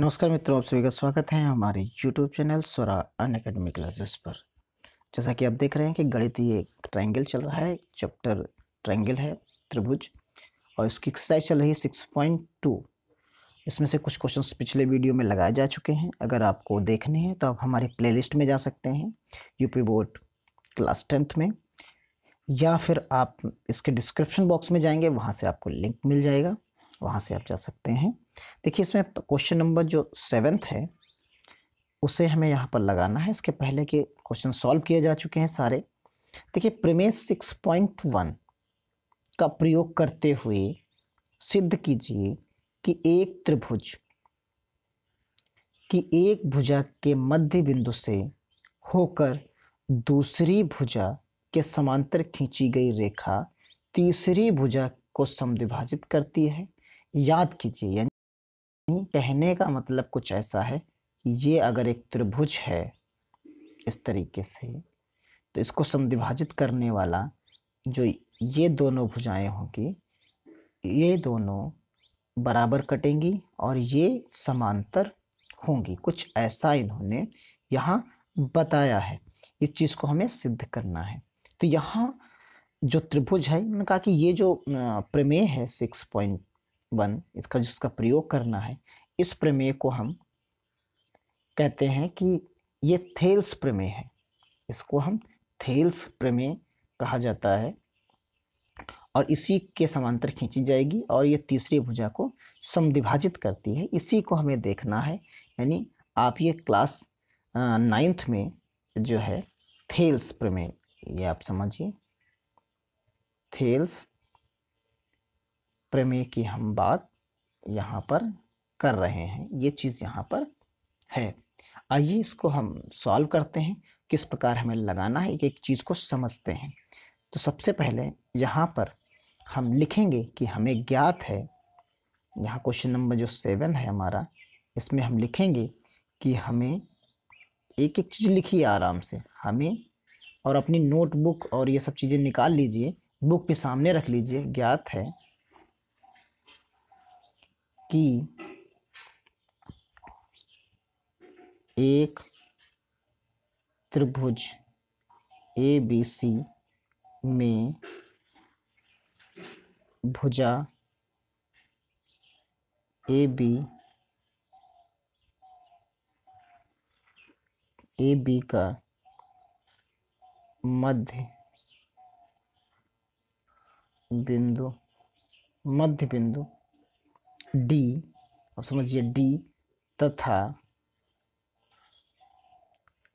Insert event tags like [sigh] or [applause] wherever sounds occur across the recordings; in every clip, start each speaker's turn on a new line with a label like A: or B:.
A: नमस्कार मित्रों आप सभी का स्वागत है हमारे यूट्यूब चैनल सोरा अन अकेडमी क्लासेस पर जैसा कि आप देख रहे हैं कि गणित ये ट्रायंगल चल रहा है चैप्टर ट्रायंगल है त्रिभुज और इसकी एक्सरसाइज चल रही है सिक्स पॉइंट टू इसमें से कुछ क्वेश्चन पिछले वीडियो में लगाए जा चुके हैं अगर आपको देखने हैं तो आप हमारे प्ले में जा सकते हैं यूपी बोर्ड क्लास टेंथ में या फिर आप इसके डिस्क्रिप्शन बॉक्स में जाएंगे वहाँ से आपको लिंक मिल जाएगा वहाँ से आप जा सकते हैं देखिए इसमें क्वेश्चन नंबर जो सेवन्थ है उसे हमें यहाँ पर लगाना है इसके पहले के क्वेश्चन सॉल्व किए जा चुके हैं सारे देखिए प्रमेय 6.1 का प्रयोग करते हुए सिद्ध कीजिए कि एक त्रिभुज की एक भुजा के मध्य बिंदु से होकर दूसरी भुजा के समांतर खींची गई रेखा तीसरी भुजा को समद्विभाजित करती है याद कीजिए यानी कहने का मतलब कुछ ऐसा है कि ये अगर एक त्रिभुज है इस तरीके से तो इसको समद्विभाजित करने वाला जो ये दोनों भुजाएं होंगी ये दोनों बराबर कटेंगी और ये समांतर होंगी कुछ ऐसा इन्होंने यहाँ बताया है इस चीज़ को हमें सिद्ध करना है तो यहाँ जो त्रिभुज है उन्होंने कहा कि ये जो प्रमेय है सिक्स पॉइंट वन इसका जिसका प्रयोग करना है इस प्रमेय को हम कहते हैं कि ये थेल्स प्रमेय है इसको हम थेल्स प्रमेय कहा जाता है और इसी के समांतर खींची जाएगी और ये तीसरी भुजा को समविभाजित करती है इसी को हमें देखना है यानी आप ये क्लास नाइन्थ में जो है थेल्स प्रमेय ये आप समझिए थेल्स प्रमेय की हम बात यहाँ पर कर रहे हैं ये चीज़ यहाँ पर है आइए इसको हम सॉल्व करते हैं किस प्रकार हमें लगाना है एक एक चीज़ को समझते हैं तो सबसे पहले यहाँ पर हम लिखेंगे कि हमें ज्ञात है यहाँ क्वेश्चन नंबर जो सेवन है हमारा इसमें हम लिखेंगे कि हमें एक एक चीज़ लिखिए आराम से हमें और अपनी नोटबुक और ये सब चीज़ें निकाल लीजिए बुक भी सामने रख लीजिए ज्ञात है कि एक त्रिभुज ए बी सी में भुजा ए बी ए बी का मध्य बिंदु मध्य बिंदु डी आप समझिए डी तथा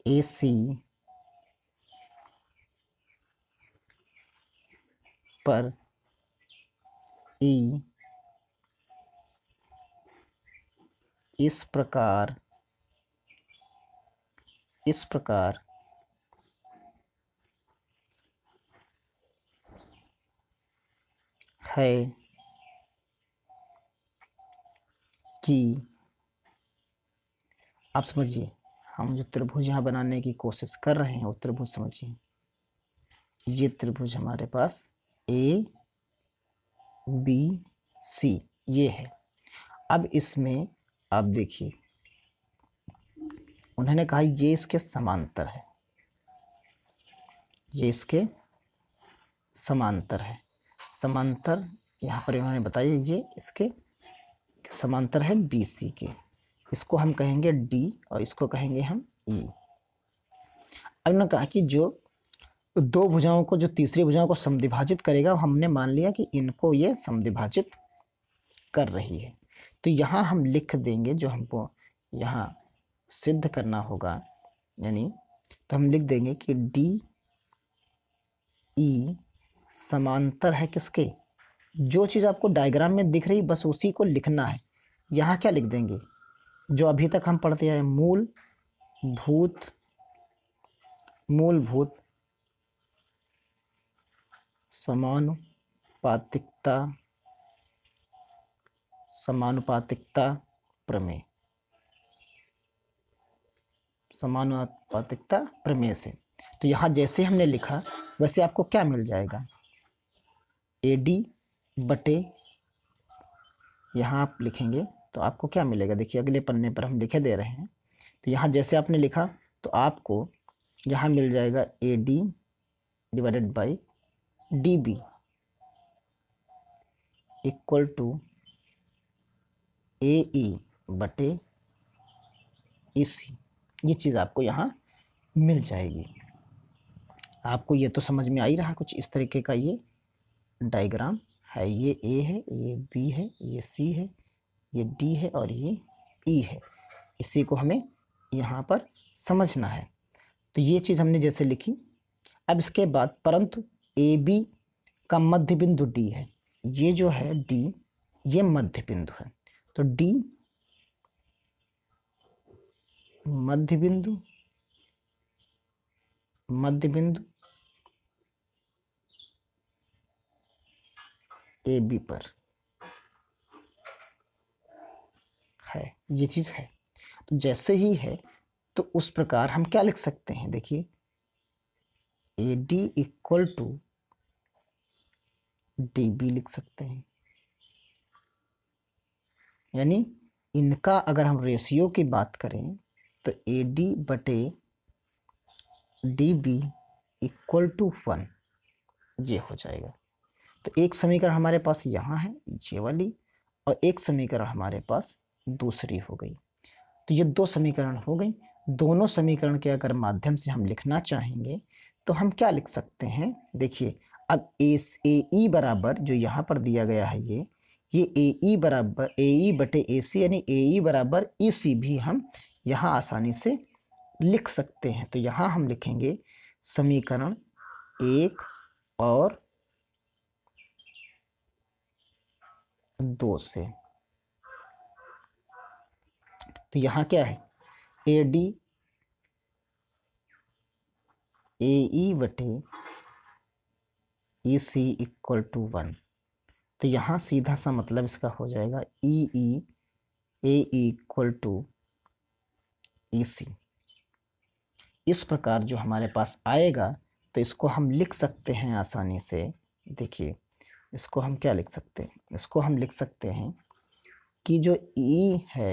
A: ए सी पर ई इस प्रकार इस प्रकार है कि आप समझिए हम जो त्रिभुज यहाँ बनाने की कोशिश कर रहे हैं वो त्रिभुज समझिए ये त्रिभुज हमारे पास ए बी सी ये है अब इसमें आप देखिए उन्होंने कहा ये इसके समांतर है ये इसके समांतर है समांतर यहाँ पर इन्होंने बताया ये इसके समांतर है बी सी के इसको हम कहेंगे डी और इसको कहेंगे हम ई e। अब ने कहा कि जो दो भुजाओं को जो तीसरी भुजाओं को समद्विभाजित करेगा हमने मान लिया कि इनको ये समद्विभाजित कर रही है तो यहाँ हम लिख देंगे जो हमको यहाँ सिद्ध करना होगा यानी तो हम लिख देंगे कि डी ई e समांतर है किसके जो चीज़ आपको डायग्राम में दिख रही बस उसी को लिखना है यहाँ क्या लिख देंगे जो अभी तक हम पढ़ते आए मूल भूत मूलभूत समानुपातिकता समानुपातिकता प्रमेय समानुपातिकता प्रमेय से तो यहाँ जैसे हमने लिखा वैसे आपको क्या मिल जाएगा ए डी बटे यहाँ आप लिखेंगे तो आपको क्या मिलेगा देखिए अगले पन्ने पर हम लिखे दे रहे हैं तो यहाँ जैसे आपने लिखा तो आपको यहाँ मिल जाएगा A D divided by D B equal to A E बटे ई e सी ये चीज़ आपको यहाँ मिल जाएगी आपको ये तो समझ में आ ही रहा कुछ इस तरीके का ये डायग्राम है ये ए है ये बी है ये सी है ये डी है और ये ई e है इसी को हमें यहाँ पर समझना है तो ये चीज़ हमने जैसे लिखी अब इसके बाद परंतु ए बी का मध्य बिंदु डी है ये जो है डी ये मध्य बिंदु है तो डी मध्य बिंदु मध्य बिंदु ए बी पर है ये चीज़ है तो जैसे ही है तो उस प्रकार हम क्या लिख सकते हैं देखिए A D equal to D B लिख सकते हैं यानी इनका अगर हम रेशियो की बात करें तो ए डी बटे D B equal to one ये हो जाएगा तो एक समीकरण हमारे पास यहाँ है ये वाली और एक समीकरण हमारे पास दूसरी हो गई तो ये दो समीकरण हो गई दोनों समीकरण के अगर माध्यम से हम लिखना चाहेंगे तो हम क्या लिख सकते हैं देखिए अब एस ए ई बराबर जो यहाँ पर दिया गया है ये ये ए ई e बराबर ए ई e बटे ए सी यानी ए ई e बराबर ई सी भी हम यहाँ आसानी से लिख सकते हैं तो यहाँ हम लिखेंगे समीकरण एक और दो से तो यहां क्या है ए डी ए ई बटे E C equal to one तो यहाँ सीधा सा मतलब इसका हो जाएगा ई ई ए इक्वल टू ई सी इस प्रकार जो हमारे पास आएगा तो इसको हम लिख सकते हैं आसानी से देखिए इसको हम क्या लिख सकते हैं इसको हम लिख सकते हैं कि जो ई e है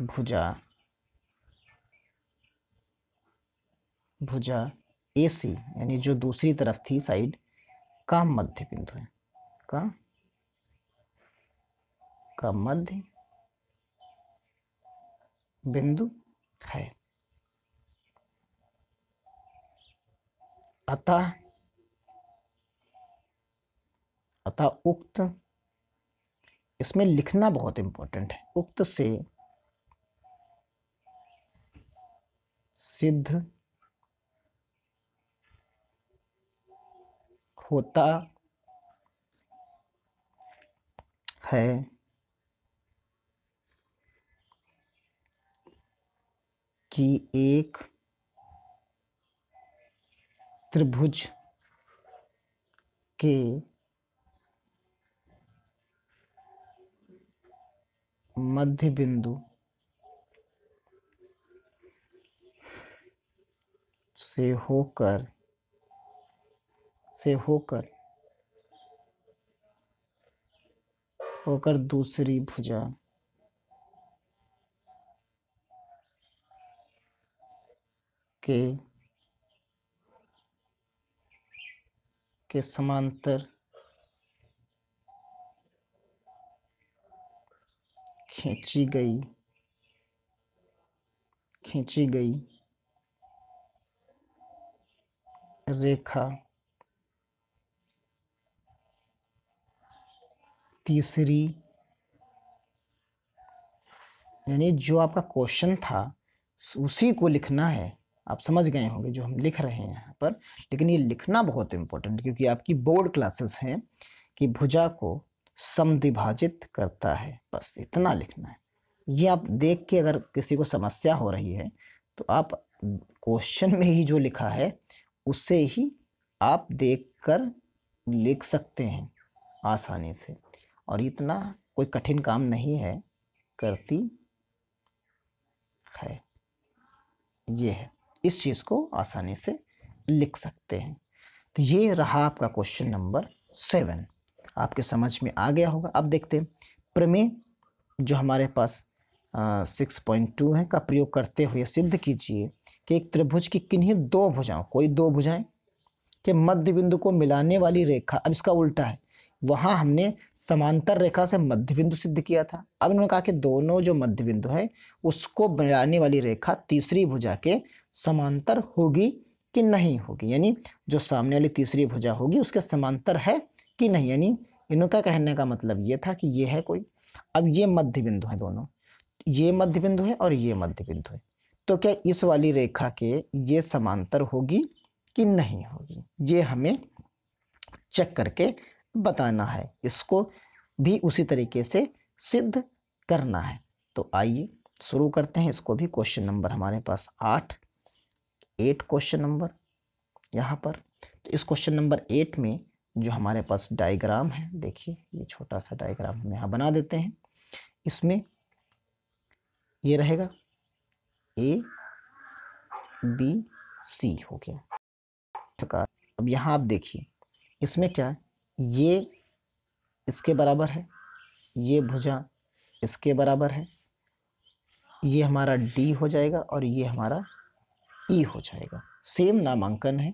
A: भुजा भुजा ए सी यानी जो दूसरी तरफ थी साइड का मध्य बिंदु है का का मध्य बिंदु है अतः अतः उक्त इसमें लिखना बहुत इंपॉर्टेंट है उक्त से सिद्ध होता है कि एक त्रिभुज के मध्य बिंदु से होकर से होकर होकर दूसरी भुजा के के समांतर खींची गई खींची गई रेखा तीसरी यानी जो आपका क्वेश्चन था उसी को लिखना है आप समझ गए होंगे जो हम लिख रहे हैं यहाँ पर लेकिन ये लिखना बहुत इम्पोर्टेंट क्योंकि आपकी बोर्ड क्लासेस हैं कि भुजा को समिभाजित करता है बस इतना लिखना है ये आप देख के अगर किसी को समस्या हो रही है तो आप क्वेश्चन में ही जो लिखा है उसे ही आप देख कर लिख सकते हैं आसानी से और इतना कोई कठिन काम नहीं है करती है ये है इस चीज़ को आसानी से लिख सकते हैं तो ये रहा आपका क्वेश्चन नंबर सेवन आपके समझ में आ गया होगा अब देखते हैं प्रमेय जो हमारे पास सिक्स पॉइंट टू है का प्रयोग करते हुए सिद्ध कीजिए कि एक त्रिभुज की किन्हीं दो भुजाओं कोई दो भुजाएं के मध्य बिंदु को मिलाने वाली रेखा अब इसका उल्टा है वहाँ हमने समांतर रेखा से मध्य बिंदु सिद्ध किया था अब उन्होंने कहा कि दोनों जो मध्य बिंदु है उसको मिलाने वाली रेखा तीसरी भुजा के समांतर होगी कि नहीं होगी यानी जो सामने वाली तीसरी भुजा होगी उसके समांतर है कि नहीं यानी इनका कहने का मतलब ये था कि ये है कोई अब ये मध्य बिंदु है दोनों ये मध्य बिंदु है और ये मध्य बिंदु है तो क्या इस वाली रेखा के ये समांतर होगी कि नहीं होगी ये हमें चेक करके बताना है इसको भी उसी तरीके से सिद्ध करना है तो आइए शुरू करते हैं इसको भी क्वेश्चन नंबर हमारे पास आठ एट क्वेश्चन नंबर यहाँ पर तो इस क्वेश्चन नंबर एट में जो हमारे पास डायग्राम है देखिए ये छोटा सा डायग्राम हम यहाँ बना देते हैं इसमें ये रहेगा ए बी सी हो गया अब यहाँ आप देखिए इसमें क्या है ये इसके बराबर है ये भुजा इसके बराबर है ये हमारा डी हो जाएगा और ये हमारा ई हो जाएगा सेम नामांकन है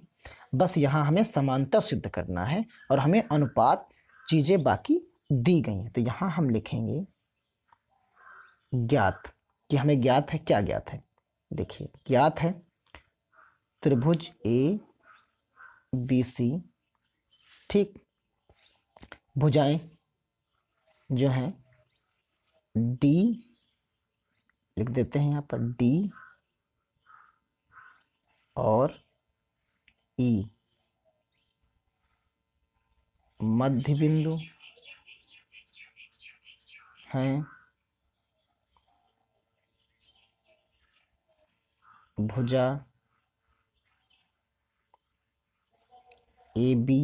A: बस यहाँ हमें समानता सिद्ध करना है और हमें अनुपात चीज़ें बाकी दी गई हैं तो यहाँ हम लिखेंगे ज्ञात कि हमें ज्ञात है क्या ज्ञात है देखिए ज्ञात है त्रिभुज ए बी सी ठीक भुजाएं जो हैं डी लिख देते हैं यहाँ पर डी और ई मध्य बिंदु हैं भुजा ए बी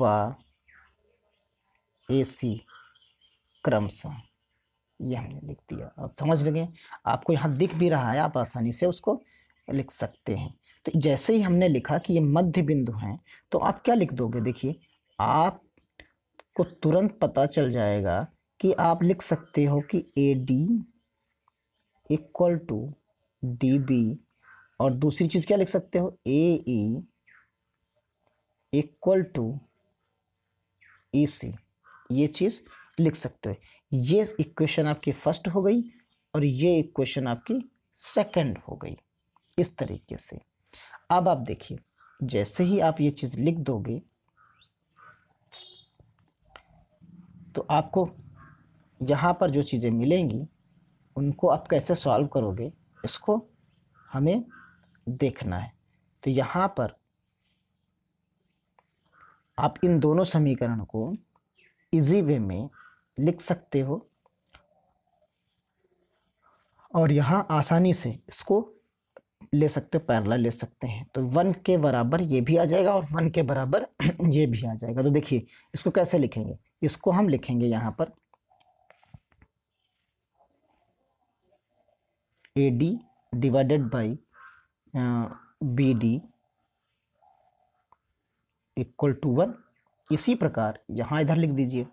A: व ए सी क्रमशः ये हमने हम्म। लिख दिया अब समझ लगे आपको यहाँ दिख भी रहा है आप आसानी से उसको लिख सकते हैं तो जैसे ही हमने लिखा कि ये मध्य बिंदु हैं तो आप क्या लिख दोगे देखिए आप को तुरंत पता चल जाएगा कि आप लिख सकते हो कि A D equal to D B और दूसरी चीज़ क्या लिख सकते हो A E e equal to E e C ये चीज़ लिख सकते हो ये इक्वेशन आपकी फर्स्ट हो गई और ये इक्वेशन आपकी सेकंड हो गई इस तरीके से अब आप देखिए जैसे ही आप ये चीज़ लिख दोगे तो आपको यहाँ पर जो चीज़ें मिलेंगी उनको आप कैसे सॉल्व करोगे इसको हमें देखना है तो यहाँ पर आप इन दोनों समीकरण को इजी वे में लिख सकते हो और यहाँ आसानी से इसको ले सकते हो पैरला ले सकते हैं तो वन के बराबर ये भी आ जाएगा और वन के बराबर [clears throat] ये भी आ जाएगा तो देखिए इसको कैसे लिखेंगे इसको हम लिखेंगे यहाँ पर A D divided by B D equal to one इसी प्रकार यहाँ इधर लिख दीजिए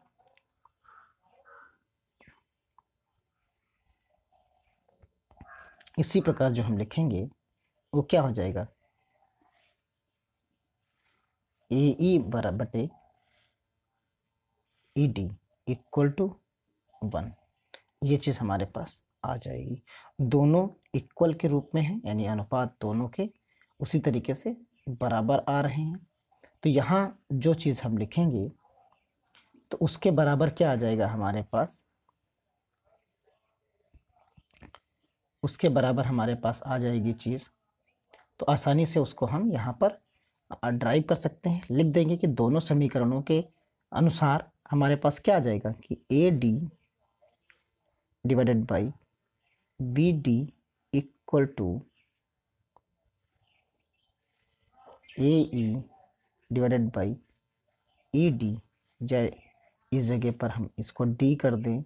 A: इसी प्रकार जो हम लिखेंगे वो क्या हो जाएगा ए ई बराबर बटे E D equal to one ये चीज़ हमारे पास आ जाएगी दोनों इक्वल के रूप में है यानी अनुपात दोनों के उसी तरीके से बराबर आ रहे हैं तो यहाँ जो चीज़ हम लिखेंगे तो उसके बराबर क्या आ जाएगा हमारे पास उसके बराबर हमारे पास आ जाएगी चीज़ तो आसानी से उसको हम यहाँ पर ड्राइव कर सकते हैं लिख देंगे कि दोनों समीकरणों के अनुसार हमारे पास क्या आ जाएगा कि A D divided by B D equal to A E divided by E D जय इस जगह पर हम इसको डी कर दें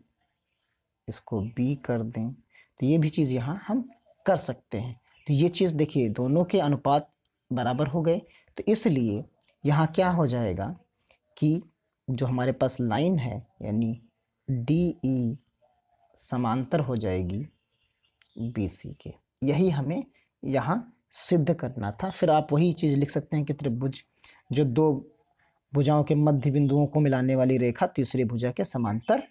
A: इसको बी कर दें तो ये भी चीज़ यहाँ हम कर सकते हैं तो ये चीज़ देखिए दोनों के अनुपात बराबर हो गए तो इसलिए यहाँ क्या हो जाएगा कि जो हमारे पास लाइन है यानी डी ई e समांतर हो जाएगी बी सी के यही हमें यहाँ सिद्ध करना था फिर आप वही चीज़ लिख सकते हैं कि त्रिभुज जो दो भुजाओं के मध्य बिंदुओं को मिलाने वाली रेखा तीसरी भुजा के समांतर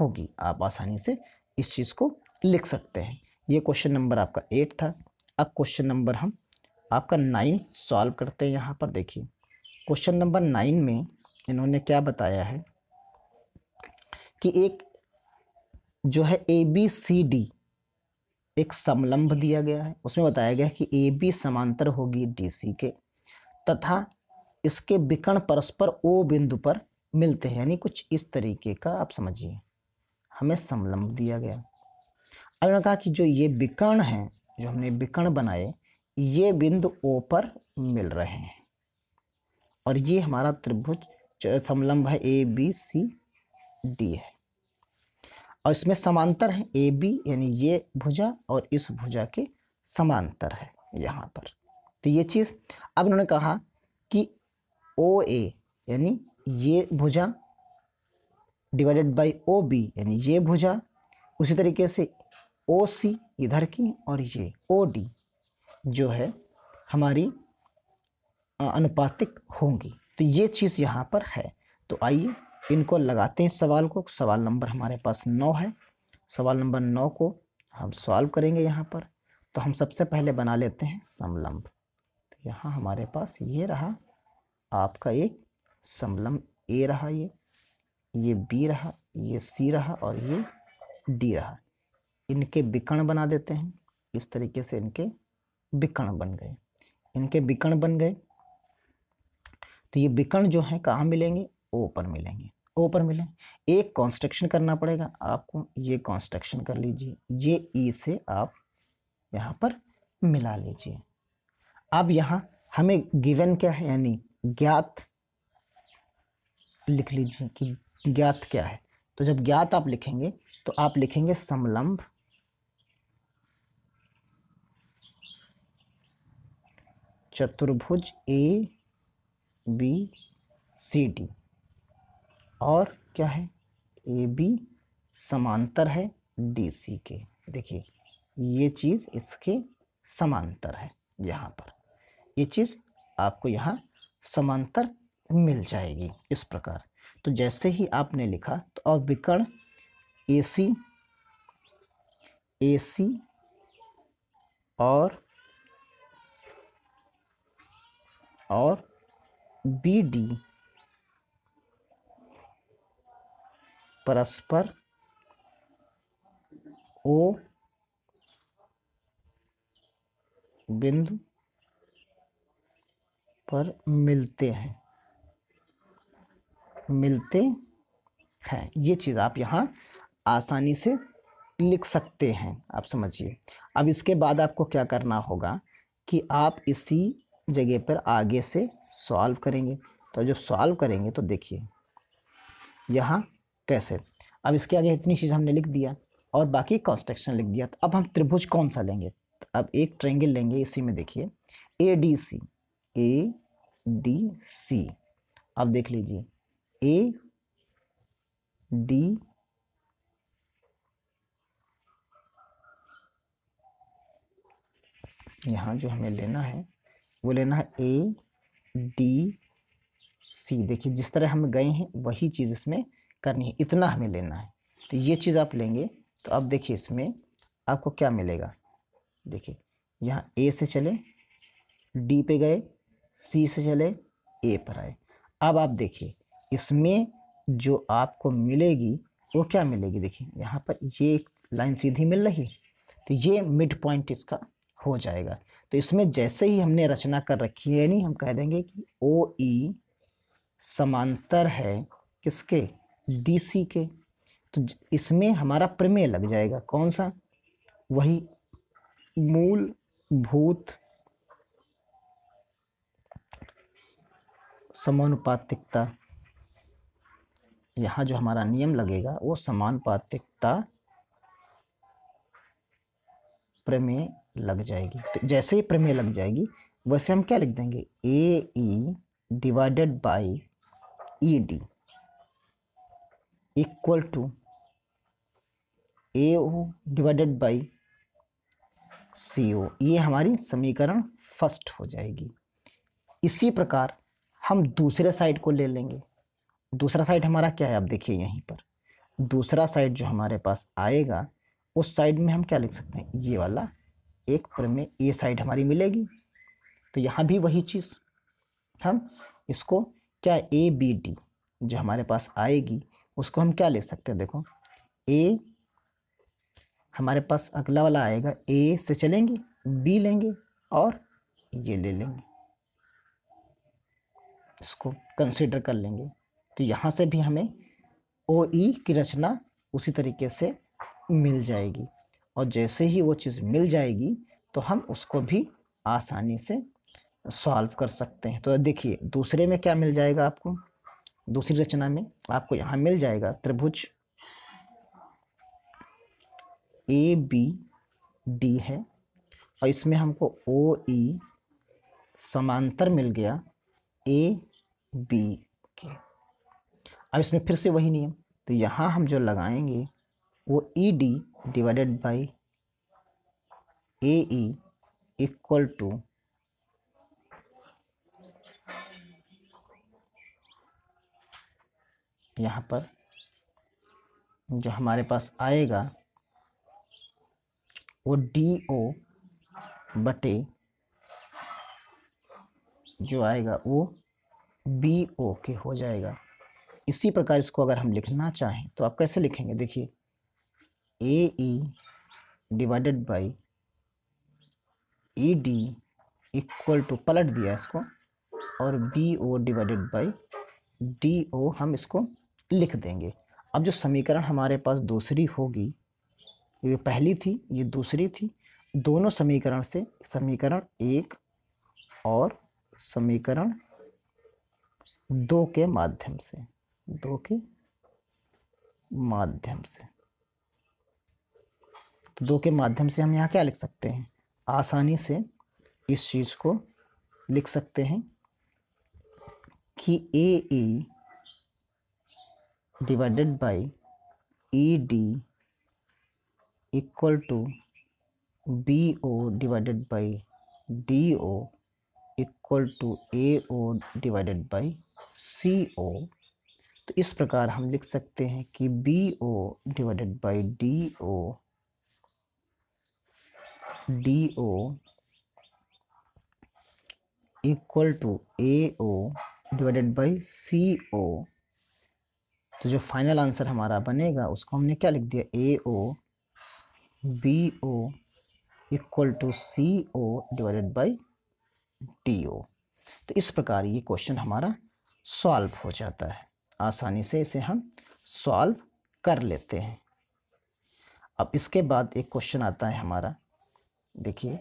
A: होगी आप आसानी से इस चीज़ को लिख सकते हैं ये क्वेश्चन नंबर आपका एट था अब क्वेश्चन नंबर हम आपका नाइन सॉल्व करते हैं यहाँ पर देखिए क्वेश्चन नंबर नाइन में इन्होंने क्या बताया है कि एक जो है ए बी सी डी एक समलंब दिया गया है उसमें बताया गया है कि ए बी समांतर होगी डी सी के तथा इसके विकर्ण परस्पर ओ बिंदु पर मिलते हैं यानी कुछ इस तरीके का आप समझिए हमें समलंब दिया गया अब उन्होंने कहा कि जो ये विकर्ण हैं जो हमने विकर्ण बनाए ये बिंदु ओ पर मिल रहे हैं और ये हमारा त्रिभुज समलंब है ए बी सी डी है और इसमें समांतर है ए बी यानी ये भुजा और इस भुजा के समांतर है यहाँ पर तो ये चीज़ अब उन्होंने कहा कि ओ ए यानी ये भुजा डिवाइडेड बाय ओ बी यानी ये भुजा उसी तरीके से ओ सी इधर की और ये ओ डी जो है हमारी अनुपातिक होंगी तो ये चीज़ यहाँ पर है तो आइए इनको लगाते हैं सवाल को सवाल नंबर हमारे पास नौ है सवाल नंबर नौ को हम सॉल्व करेंगे यहाँ पर तो हम सबसे पहले बना लेते हैं समलंब तो यहाँ हमारे पास ये रहा आपका एक समलंब ए रहा ये ये बी रहा ये सी रहा और ये डी रहा इनके विकर्ण बना देते हैं इस तरीके से इनके विकर्ण बन गए इनके विकर्ण बन गए तो ये विकर्ण जो है कहाँ मिलेंगे ओ पर मिलेंगे ओ पर मिले एक कॉन्स्ट्रक्शन करना पड़ेगा आपको ये कॉन्स्ट्रक्शन कर लीजिए ये ई e से आप यहाँ पर मिला लीजिए अब यहाँ हमें गिवन क्या है यानी ज्ञात लिख लीजिए कि ज्ञात क्या है तो जब ज्ञात आप लिखेंगे तो आप लिखेंगे समलंब चतुर्भुज ए बी सी डी और क्या है ए बी समांतर है डी सी के देखिए ये चीज़ इसके समांतर है यहाँ पर ये चीज़ आपको यहाँ समांतर मिल जाएगी इस प्रकार तो जैसे ही आपने लिखा तो और विकर्ण ए सी ए सी और और बी डी परस्पर ओ बिंदु पर मिलते हैं मिलते हैं ये चीज़ आप यहाँ आसानी से लिख सकते हैं आप समझिए अब इसके बाद आपको क्या करना होगा कि आप इसी जगह पर आगे से सॉल्व करेंगे तो जब सॉल्व करेंगे तो देखिए यहाँ कैसे अब इसके आगे इतनी चीज़ हमने लिख दिया और बाकी कॉन्स्ट्रक्शन लिख दिया तो अब हम त्रिभुज कौन सा लेंगे तो अब एक ट्रेंगल लेंगे इसी में देखिए A D C A D C अब देख लीजिए ए डी यहाँ जो हमें लेना है वो लेना है ए डी सी देखिए जिस तरह हम गए हैं वही चीज़ इसमें करनी है इतना हमें लेना है तो ये चीज़ आप लेंगे तो अब देखिए इसमें आपको क्या मिलेगा देखिए यहाँ ए से चले डी पे गए सी से चले ए पर आए अब आप देखिए इसमें जो आपको मिलेगी वो क्या मिलेगी देखिए यहाँ पर ये एक लाइन सीधी मिल रही है तो ये मिड पॉइंट इसका हो जाएगा तो इसमें जैसे ही हमने रचना कर रखी है यानी हम कह देंगे कि ओ ई e समांतर है किसके डी सी के तो इसमें हमारा प्रमेय लग जाएगा कौन सा वही मूल भूत समानुपातिकता यहाँ जो हमारा नियम लगेगा वो समानुपातिकता प्रमेय लग जाएगी तो जैसे ही प्रमेय लग जाएगी वैसे हम क्या लिख देंगे A E divided by E D equal to A O divided by C O ये हमारी समीकरण फर्स्ट हो जाएगी इसी प्रकार हम दूसरे साइड को ले लेंगे दूसरा साइड हमारा क्या है आप देखिए यहीं पर दूसरा साइड जो हमारे पास आएगा उस साइड में हम क्या लिख सकते हैं ये वाला एक प्रमेय ए साइड हमारी मिलेगी तो यहाँ भी वही चीज़ हम इसको क्या ए बी डी जो हमारे पास आएगी उसको हम क्या ले सकते हैं देखो ए हमारे पास अगला वाला आएगा ए से चलेंगे बी लेंगे और ये ले लेंगे इसको कंसिडर कर लेंगे तो यहाँ से भी हमें ओ ई e की रचना उसी तरीके से मिल जाएगी और जैसे ही वो चीज़ मिल जाएगी तो हम उसको भी आसानी से सॉल्व कर सकते हैं तो देखिए दूसरे में क्या मिल जाएगा आपको दूसरी रचना में आपको यहाँ मिल जाएगा त्रिभुज ए बी डी है और इसमें हमको ओ ई समांतर मिल गया ए बी के अब इसमें फिर से वही नियम तो यहाँ हम जो लगाएंगे वो E e, D divided by AE equal to यहाँ पर जो हमारे पास आएगा वो डी ओ बटे जो आएगा वो बी ओ के हो जाएगा इसी प्रकार इसको अगर हम लिखना चाहें तो आप कैसे लिखेंगे देखिए A E divided by E D equal to पलट दिया इसको और B O divided by D O हम इसको लिख देंगे अब जो समीकरण हमारे पास दूसरी होगी ये पहली थी ये दूसरी थी दोनों समीकरण से समीकरण एक और समीकरण दो के माध्यम से दो के माध्यम से तो दो के माध्यम से हम यहाँ क्या लिख सकते हैं आसानी से इस चीज़ को लिख सकते हैं कि A A divided by E D equal to B O divided by D O equal to A O divided by C O तो इस प्रकार हम लिख सकते हैं कि B O divided by D O D O equal to A O divided by C O तो जो फाइनल आंसर हमारा बनेगा उसको हमने क्या लिख दिया A O B O equal to C O divided by D O तो इस प्रकार ये क्वेश्चन हमारा सॉल्व हो जाता है आसानी से इसे हम सॉल्व कर लेते हैं अब इसके बाद एक क्वेश्चन आता है हमारा देखिए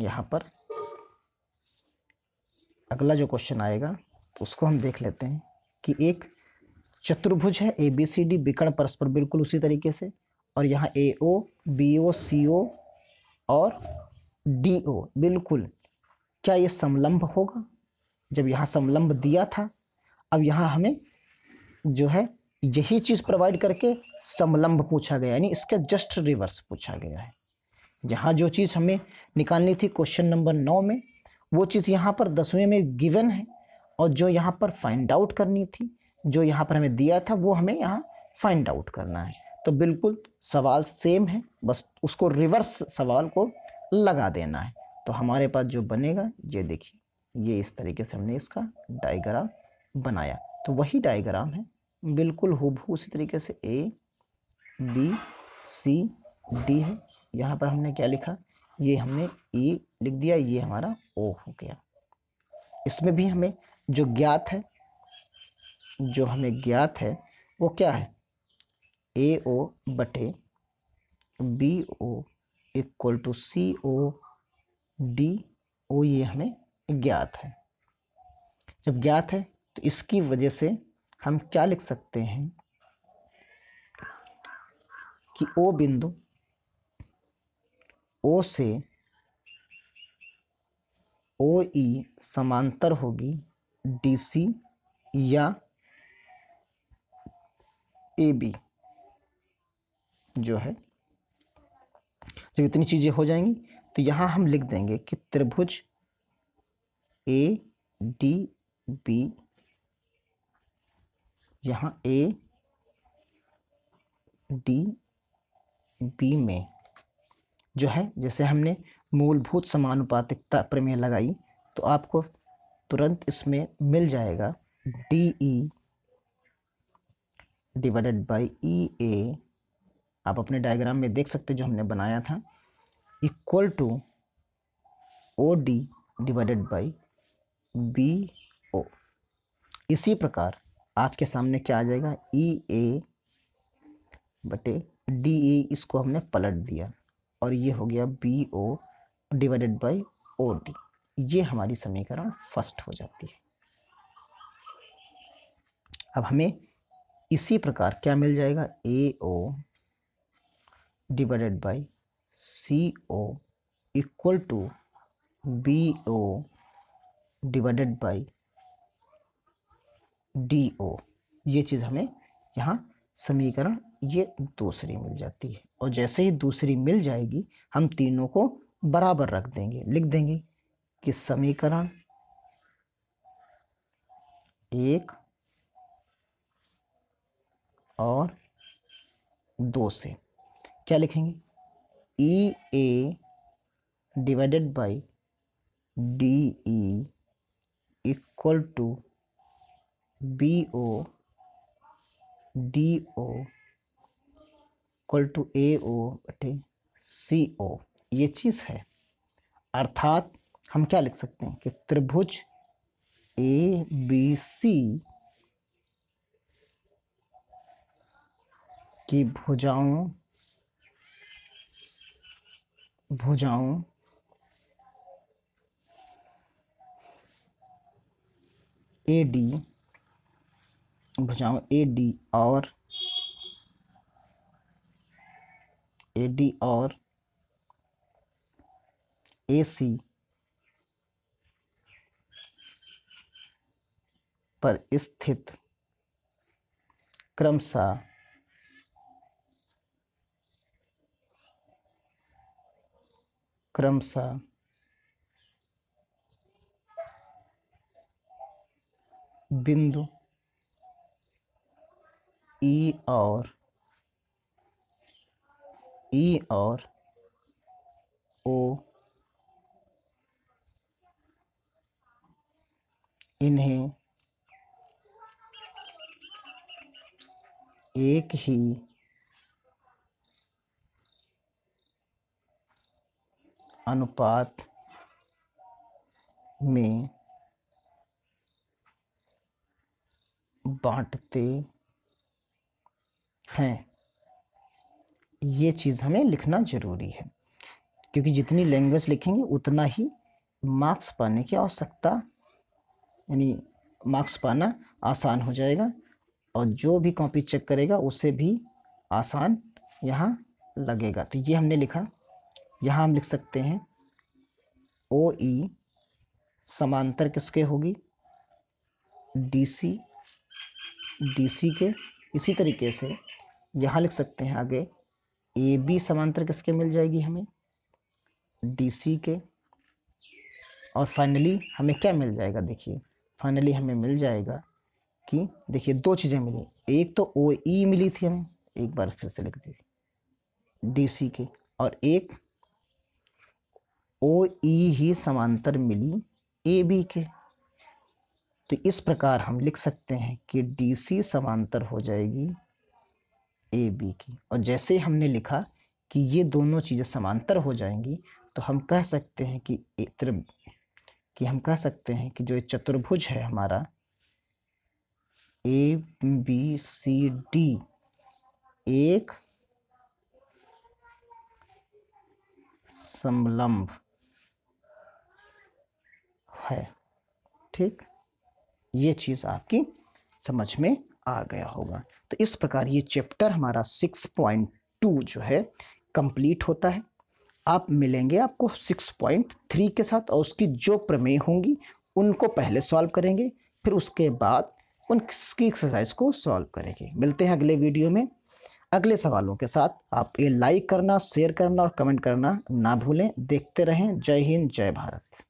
A: यहाँ पर अगला जो क्वेश्चन आएगा उसको हम देख लेते हैं कि एक चतुर्भुज है ए बी सी डी विकर्ण परस्पर बिल्कुल उसी तरीके से और यहाँ ए ओ बी ओ सी ओ और डी ओ बिल्कुल क्या ये समलंब होगा जब यहाँ समलंब दिया था अब यहाँ हमें जो है यही चीज़ प्रोवाइड करके समलंब पूछा गया यानी इसका जस्ट रिवर्स पूछा गया है यहाँ जो चीज़ हमें निकालनी थी क्वेश्चन नंबर नौ में वो चीज़ यहाँ पर दसवें में गिवन है और जो यहाँ पर फाइंड आउट करनी थी जो यहाँ पर हमें दिया था वो हमें यहाँ फाइंड आउट करना है तो बिल्कुल सवाल सेम है बस उसको रिवर्स सवाल को लगा देना है तो हमारे पास जो बनेगा ये देखिए ये इस तरीके से हमने इसका डायग्राम बनाया तो वही डायग्राम है बिल्कुल हुबहू उसी तरीके से ए बी सी डी है यहाँ पर हमने क्या लिखा ये हमने ई e लिख दिया ये हमारा ओ हो गया इसमें भी हमें जो ज्ञात है जो हमें ज्ञात है वो क्या है ए ओ बटे B O equal to C O D O ये हमें ज्ञात है जब ज्ञात है तो इसकी वजह से हम क्या लिख सकते हैं कि ओ बिंदु ओ से ओ ई समांतर होगी डी सी या ए बी जो है जब इतनी चीज़ें हो जाएंगी तो यहाँ हम लिख देंगे कि त्रिभुज ए डी बी यहाँ ए डी बी में जो है जैसे हमने मूलभूत समानुपातिकता प्रमेय लगाई तो आपको तुरंत इसमें मिल जाएगा D E divided by E A आप अपने डायग्राम में देख सकते जो हमने बनाया था equal to O D divided by B O इसी प्रकार आपके सामने क्या आ जाएगा ई e, ए बटे डी ए e, इसको हमने पलट दिया और ये हो गया B O divided by O D ये हमारी समीकरण फर्स्ट हो जाती है अब हमें इसी प्रकार क्या मिल जाएगा A O divided by C O equal to B O divided by D O ये चीज़ हमें यहाँ समीकरण ये दूसरी मिल जाती है और जैसे ही दूसरी मिल जाएगी हम तीनों को बराबर रख देंगे लिख देंगे कि समीकरण एक और दो से क्या लिखेंगे E A divided by D E equal to B O D O equal to A O बटे सी ओ ये चीज़ है अर्थात हम क्या लिख सकते हैं कि त्रिभुज ए बी सी की भुजाओं भुजाओं ए डी भुजाओं ए डी और ए डी और ए सी पर स्थित क्रमशः क्रमशः बिंदु ई और ई और ओ इन्हें एक ही अनुपात में बांटते हैं ये चीज़ हमें लिखना ज़रूरी है क्योंकि जितनी लैंग्वेज लिखेंगे उतना ही मार्क्स पाने की आवश्यकता यानी मार्क्स पाना आसान हो जाएगा और जो भी कॉपी चेक करेगा उसे भी आसान यहाँ लगेगा तो ये हमने लिखा यहाँ हम लिख सकते हैं ओ ई e समांतर किसके होगी डी सी डी सी के इसी तरीके से यहाँ लिख सकते हैं आगे ए बी समांतर किसके मिल जाएगी हमें डी सी के और फाइनली हमें क्या मिल जाएगा देखिए फाइनली हमें मिल जाएगा कि देखिए दो चीज़ें मिली एक तो ओ ई मिली थी हमें एक बार फिर से लिख दी डी सी के और एक ओ ई ही समांतर मिली ए बी के तो इस प्रकार हम लिख सकते हैं कि डी सी समांतर हो जाएगी ए बी की और जैसे हमने लिखा कि ये दोनों चीज़ें समांतर हो जाएंगी तो हम कह सकते हैं कि कि हम कह सकते हैं कि जो ये चतुर्भुज है हमारा ए बी सी डी एक समलंब है ठीक ये चीज़ आपकी समझ में आ गया होगा तो इस प्रकार ये चैप्टर हमारा 6.2 जो है कंप्लीट होता है आप मिलेंगे आपको 6.3 के साथ और उसकी जो प्रमेय होंगी उनको पहले सॉल्व करेंगे फिर उसके बाद उनकी एक्सरसाइज को सॉल्व करेंगे मिलते हैं अगले वीडियो में अगले सवालों के साथ आप ये लाइक करना शेयर करना और कमेंट करना ना भूलें देखते रहें जय हिंद जय भारत